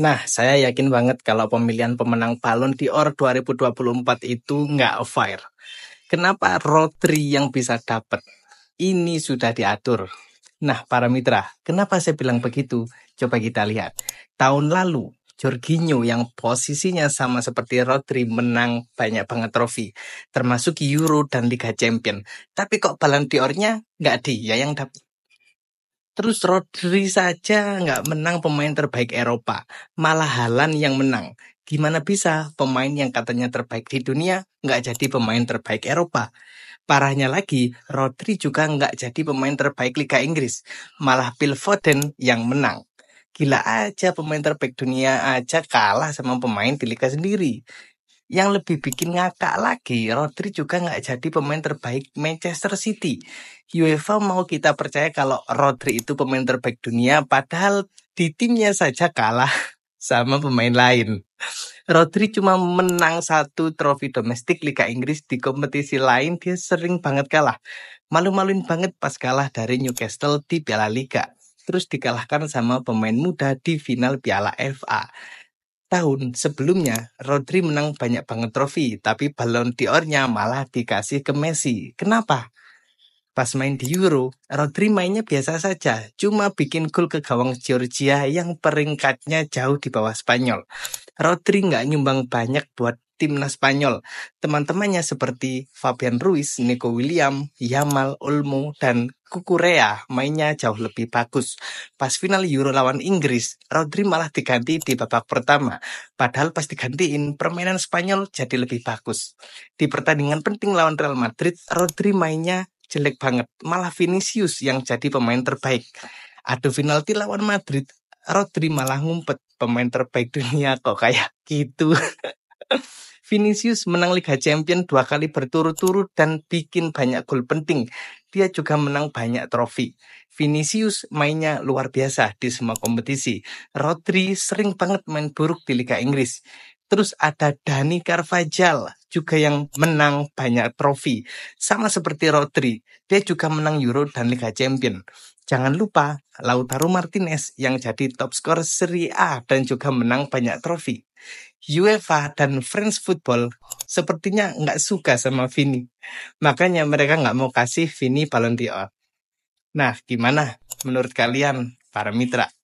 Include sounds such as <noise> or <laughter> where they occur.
Nah, saya yakin banget kalau pemilihan pemenang di OR 2024 itu nggak fair. Kenapa Rodri yang bisa dapat? Ini sudah diatur. Nah, para mitra, kenapa saya bilang begitu? Coba kita lihat. Tahun lalu, Jorginho yang posisinya sama seperti Rodri menang banyak banget trofi, termasuk Euro dan Liga Champion. Tapi kok balon d'Or-nya nggak dia ya, yang dapat? Terus Rodri saja nggak menang pemain terbaik Eropa, malah Halan yang menang. Gimana bisa pemain yang katanya terbaik di dunia nggak jadi pemain terbaik Eropa? Parahnya lagi, Rodri juga nggak jadi pemain terbaik Liga Inggris, malah Phil Foden yang menang. Gila aja pemain terbaik dunia aja kalah sama pemain di Liga sendiri yang lebih bikin ngakak lagi, Rodri juga nggak jadi pemain terbaik Manchester City. UEFA mau kita percaya kalau Rodri itu pemain terbaik dunia, padahal di timnya saja kalah <laughs> sama pemain lain. Rodri cuma menang satu trofi domestik Liga Inggris di kompetisi lain dia sering banget kalah. Malu-maluin banget pas kalah dari Newcastle di Piala Liga. Terus dikalahkan sama pemain muda di final Piala FA tahun sebelumnya Rodri menang banyak banget trofi, tapi Ballon d'Or-nya malah dikasih ke Messi. Kenapa? Pas main di Euro, Rodri mainnya biasa saja, cuma bikin gol ke gawang Georgia yang peringkatnya jauh di bawah Spanyol. Rodri nggak nyumbang banyak buat timnas Spanyol. Teman-temannya seperti Fabian Ruiz, Nico William, Yamal, Olmo, dan Kukurea mainnya jauh lebih bagus. Pas final Euro lawan Inggris, Rodri malah diganti di babak pertama. Padahal pas digantiin, permainan Spanyol jadi lebih bagus. Di pertandingan penting lawan Real Madrid, Rodri mainnya jelek banget. Malah Vinicius yang jadi pemain terbaik. Adu penalti lawan Madrid, Rodri malah ngumpet pemain terbaik dunia kok kayak gitu. <laughs> Vinicius menang Liga Champion dua kali berturut-turut dan bikin banyak gol penting dia juga menang banyak trofi. Vinicius mainnya luar biasa di semua kompetisi. Rodri sering banget main buruk di Liga Inggris. Terus ada Dani Carvajal juga yang menang banyak trofi. Sama seperti Rodri, dia juga menang Euro dan Liga Champion. Jangan lupa Lautaro Martinez yang jadi top skor Serie A dan juga menang banyak trofi. UEFA dan French Football sepertinya nggak suka sama Vini. Makanya mereka nggak mau kasih Vini Ballon d'Or. Nah, gimana menurut kalian para mitra?